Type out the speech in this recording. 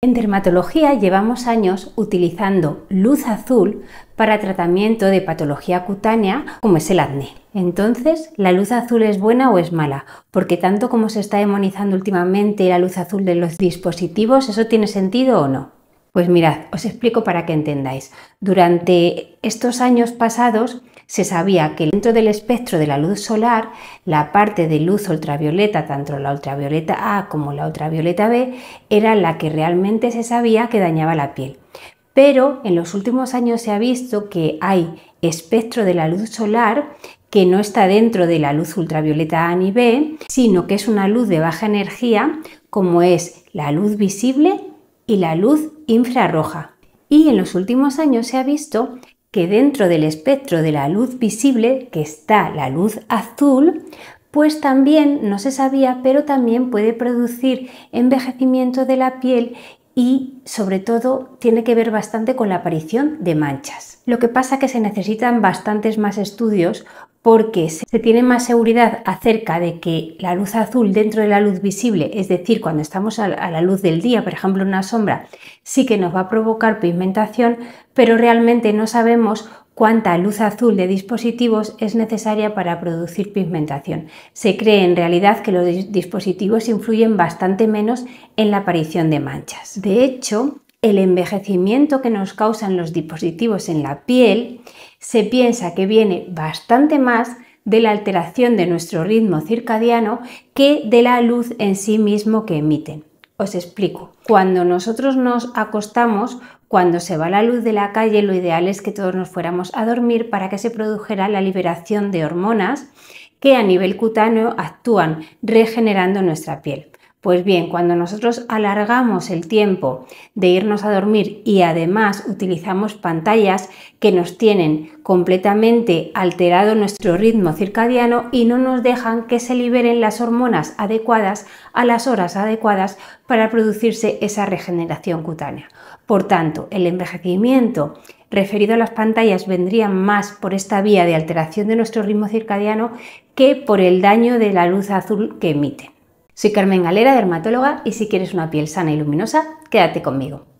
En dermatología llevamos años utilizando luz azul para tratamiento de patología cutánea como es el acné. Entonces, ¿la luz azul es buena o es mala? Porque tanto como se está demonizando últimamente la luz azul de los dispositivos, ¿eso tiene sentido o no? Pues mirad, os explico para que entendáis. Durante estos años pasados se sabía que dentro del espectro de la luz solar, la parte de luz ultravioleta, tanto la ultravioleta A como la ultravioleta B, era la que realmente se sabía que dañaba la piel. Pero en los últimos años se ha visto que hay espectro de la luz solar que no está dentro de la luz ultravioleta A ni B, sino que es una luz de baja energía, como es la luz visible y la luz infrarroja. Y en los últimos años se ha visto que dentro del espectro de la luz visible, que está la luz azul, pues también, no se sabía, pero también puede producir envejecimiento de la piel y sobre todo tiene que ver bastante con la aparición de manchas. Lo que pasa es que se necesitan bastantes más estudios porque se tiene más seguridad acerca de que la luz azul dentro de la luz visible, es decir, cuando estamos a la luz del día, por ejemplo una sombra, sí que nos va a provocar pigmentación, pero realmente no sabemos cuánta luz azul de dispositivos es necesaria para producir pigmentación. Se cree en realidad que los dispositivos influyen bastante menos en la aparición de manchas. De hecho, el envejecimiento que nos causan los dispositivos en la piel se piensa que viene bastante más de la alteración de nuestro ritmo circadiano que de la luz en sí mismo que emiten. Os explico. Cuando nosotros nos acostamos, cuando se va la luz de la calle, lo ideal es que todos nos fuéramos a dormir para que se produjera la liberación de hormonas que a nivel cutáneo actúan regenerando nuestra piel. Pues bien, cuando nosotros alargamos el tiempo de irnos a dormir y además utilizamos pantallas que nos tienen completamente alterado nuestro ritmo circadiano y no nos dejan que se liberen las hormonas adecuadas a las horas adecuadas para producirse esa regeneración cutánea. Por tanto, el envejecimiento referido a las pantallas vendría más por esta vía de alteración de nuestro ritmo circadiano que por el daño de la luz azul que emite. Soy Carmen Galera, dermatóloga, y si quieres una piel sana y luminosa, quédate conmigo.